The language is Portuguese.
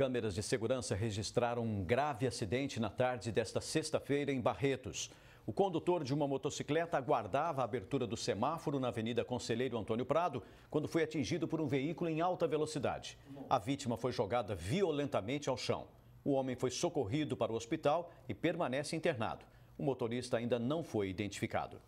Câmeras de segurança registraram um grave acidente na tarde desta sexta-feira em Barretos. O condutor de uma motocicleta aguardava a abertura do semáforo na Avenida Conselheiro Antônio Prado quando foi atingido por um veículo em alta velocidade. A vítima foi jogada violentamente ao chão. O homem foi socorrido para o hospital e permanece internado. O motorista ainda não foi identificado.